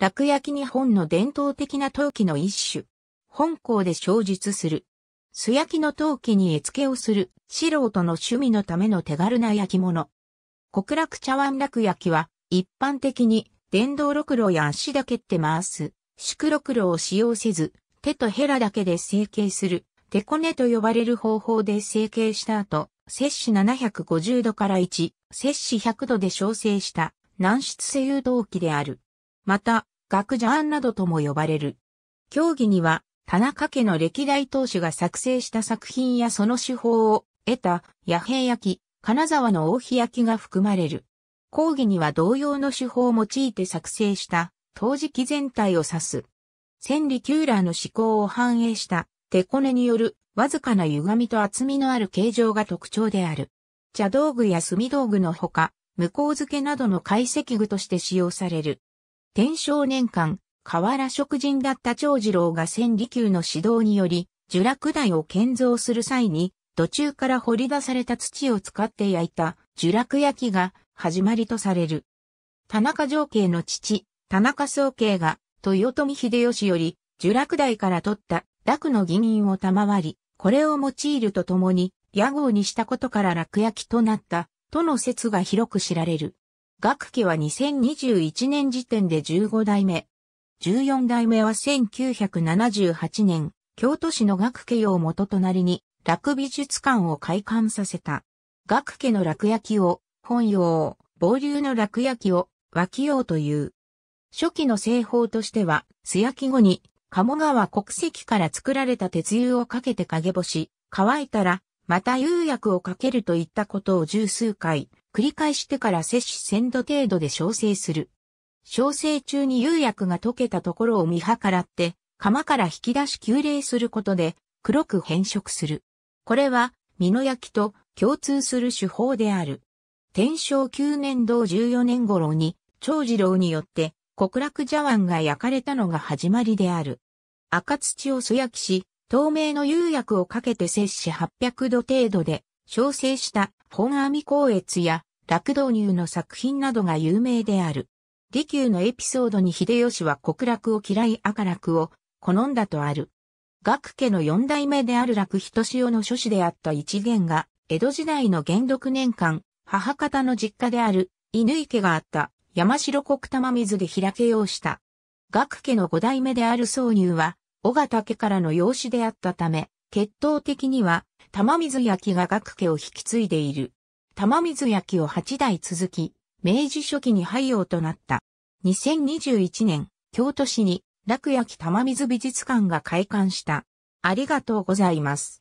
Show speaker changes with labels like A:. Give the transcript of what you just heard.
A: 楽焼日本の伝統的な陶器の一種。本校で小述する。素焼きの陶器に絵付けをする素人の趣味のための手軽な焼き物。極楽茶碗楽焼きは一般的に電動ろくろや足だけって回す。宿ろくろを使用せず手とヘラだけで成形する。手こねと呼ばれる方法で成形した後、摂氏750度から1、摂氏100度で焼成した軟質性誘陶器である。また、学ジャーンなどとも呼ばれる。競技には、田中家の歴代当主が作成した作品やその手法を得た野平焼き、金沢の大火焼きが含まれる。講義には同様の手法を用いて作成した、陶磁器全体を指す。千里キューラーの思考を反映した、手こねによる、わずかな歪みと厚みのある形状が特徴である。茶道具や炭道具のほか、向こう付けなどの解析具として使用される。天正年間、河原職人だった長次郎が千里宮の指導により、樹落台を建造する際に、途中から掘り出された土を使って焼いた樹落焼きが始まりとされる。田中条慶の父、田中宗慶が、豊臣秀吉より、樹落台から取った落の銀印を賜り、これを用いるとともに、屋号にしたことから落焼きとなった、との説が広く知られる。学期は2021年時点で15代目。14代目は1978年、京都市の学家を元となりに、楽美術館を開館させた。学家の楽焼を、本用、傍流の楽焼を、脇用という。初期の製法としては、素焼き後に、鴨川国籍から作られた鉄油をかけて陰干し、乾いたら、また釉薬をかけるといったことを十数回、繰り返してから摂取1000度程度で焼成する。焼成中に釉薬が溶けたところを見計らって、釜から引き出し急冷することで黒く変色する。これは、身の焼きと共通する手法である。天正9年同14年頃に、長次郎によって、極楽茶碗が焼かれたのが始まりである。赤土を素焼きし、透明の釉薬をかけて摂氏800度程度で、焼成した本網光悦や楽導入の作品などが有名である。利休のエピソードに秀吉は国楽を嫌い赤楽を好んだとある。学家の四代目である楽人潮の諸子であった一元が、江戸時代の元禄年間、母方の実家である、犬池があった山城国玉水で開けようした。学家の五代目である挿乳は、尾形家からの養子であったため、血統的には、玉水焼きが学家を引き継いでいる。玉水焼を8代続き、明治初期に廃用となった。2021年、京都市に楽焼玉水美術館が開館した。ありがとうございます。